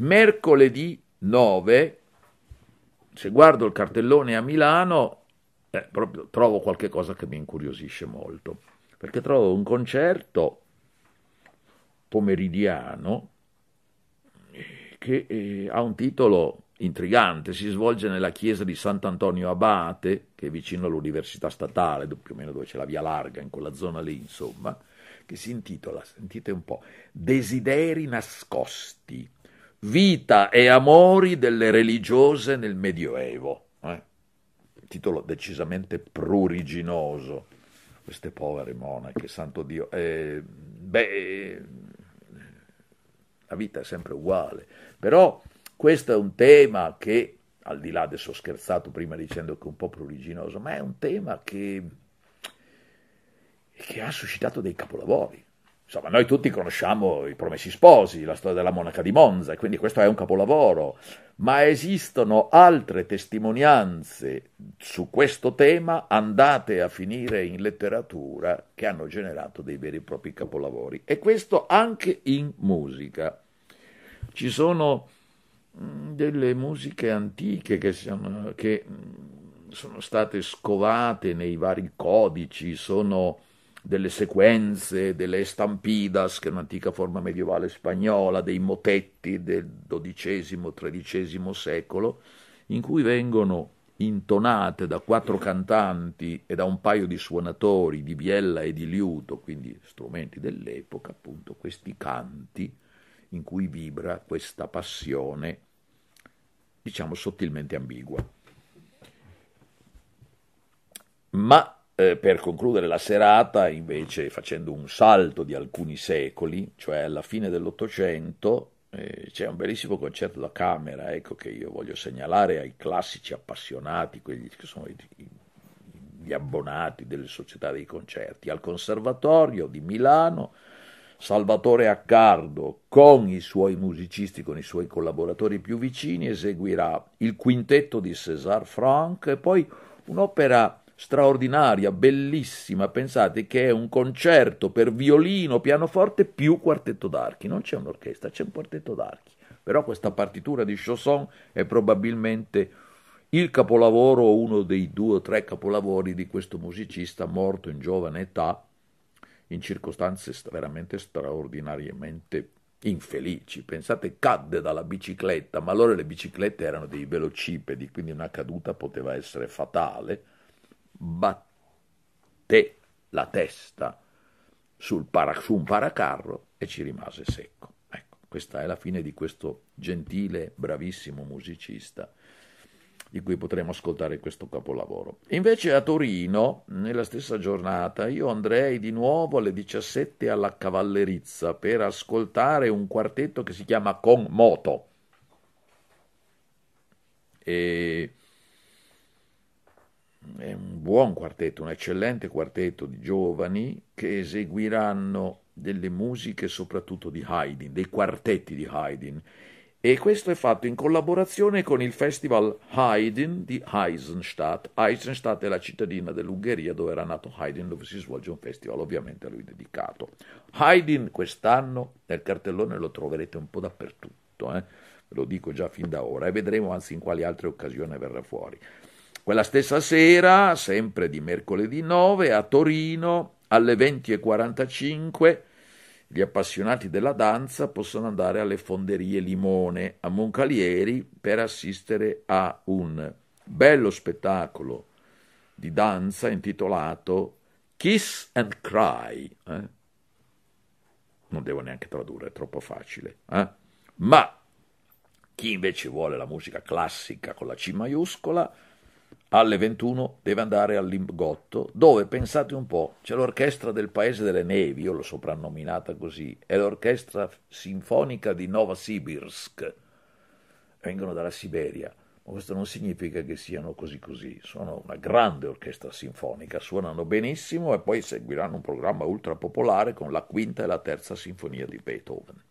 Mercoledì 9, se guardo il cartellone a Milano, eh, trovo qualche cosa che mi incuriosisce molto, perché trovo un concerto pomeridiano eh, che eh, ha un titolo intrigante, si svolge nella chiesa di Sant'Antonio Abate, che è vicino all'Università Statale, più o meno dove c'è la via larga, in quella zona lì, insomma, che si intitola, sentite un po', Desideri nascosti. Vita e amori delle religiose nel Medioevo. Eh? Titolo decisamente pruriginoso. Queste povere monache, santo Dio. Eh, beh, la vita è sempre uguale. Però questo è un tema che, al di là adesso ho scherzato prima dicendo che è un po' pruriginoso, ma è un tema che, che ha suscitato dei capolavori Insomma, noi tutti conosciamo i Promessi Sposi, la storia della monaca di Monza, e quindi questo è un capolavoro, ma esistono altre testimonianze su questo tema andate a finire in letteratura che hanno generato dei veri e propri capolavori. E questo anche in musica. Ci sono mm, delle musiche antiche che, sono, che mm, sono state scovate nei vari codici, sono delle sequenze, delle estampidas, che è un'antica forma medievale spagnola, dei motetti del XII-XIII secolo, in cui vengono intonate da quattro cantanti e da un paio di suonatori di biella e di liuto, quindi strumenti dell'epoca, appunto questi canti in cui vibra questa passione, diciamo sottilmente ambigua. Ma eh, per concludere la serata, invece, facendo un salto di alcuni secoli, cioè alla fine dell'Ottocento, eh, c'è un bellissimo concerto da camera, ecco, che io voglio segnalare ai classici appassionati, quelli che sono gli abbonati delle società dei concerti, al Conservatorio di Milano. Salvatore Accardo, con i suoi musicisti, con i suoi collaboratori più vicini, eseguirà il quintetto di César Franck e poi un'opera straordinaria, bellissima, pensate che è un concerto per violino, pianoforte più quartetto d'archi, non c'è un'orchestra, c'è un quartetto d'archi, però questa partitura di Chausson è probabilmente il capolavoro o uno dei due o tre capolavori di questo musicista morto in giovane età, in circostanze veramente straordinariamente infelici. Pensate, cadde dalla bicicletta, ma allora le biciclette erano dei velocipedi, quindi una caduta poteva essere fatale batté la testa para, su un paracarro e ci rimase secco. Ecco, questa è la fine di questo gentile, bravissimo musicista di cui potremo ascoltare questo capolavoro. Invece a Torino, nella stessa giornata, io andrei di nuovo alle 17 alla Cavallerizza per ascoltare un quartetto che si chiama Con Moto. E buon quartetto, un eccellente quartetto di giovani che eseguiranno delle musiche soprattutto di Haydn, dei quartetti di Haydn. E questo è fatto in collaborazione con il Festival Haydn di Eisenstadt. Eisenstadt è la cittadina dell'Ungheria dove era nato Haydn, dove si svolge un festival ovviamente a lui dedicato. Haydn quest'anno nel cartellone lo troverete un po' dappertutto, eh? ve lo dico già fin da ora, e vedremo anzi in quali altre occasioni verrà fuori. Quella stessa sera, sempre di mercoledì 9, a Torino, alle 20.45, gli appassionati della danza possono andare alle fonderie Limone a Moncalieri per assistere a un bello spettacolo di danza intitolato Kiss and Cry. Eh? Non devo neanche tradurre, è troppo facile. Eh? Ma chi invece vuole la musica classica con la C maiuscola alle 21 deve andare all'Imbgotto, dove pensate un po', c'è l'orchestra del Paese delle Nevi, io l'ho soprannominata così, è l'orchestra sinfonica di Novosibirsk, vengono dalla Siberia, ma questo non significa che siano così così, sono una grande orchestra sinfonica, suonano benissimo e poi seguiranno un programma ultra popolare con la quinta e la terza sinfonia di Beethoven.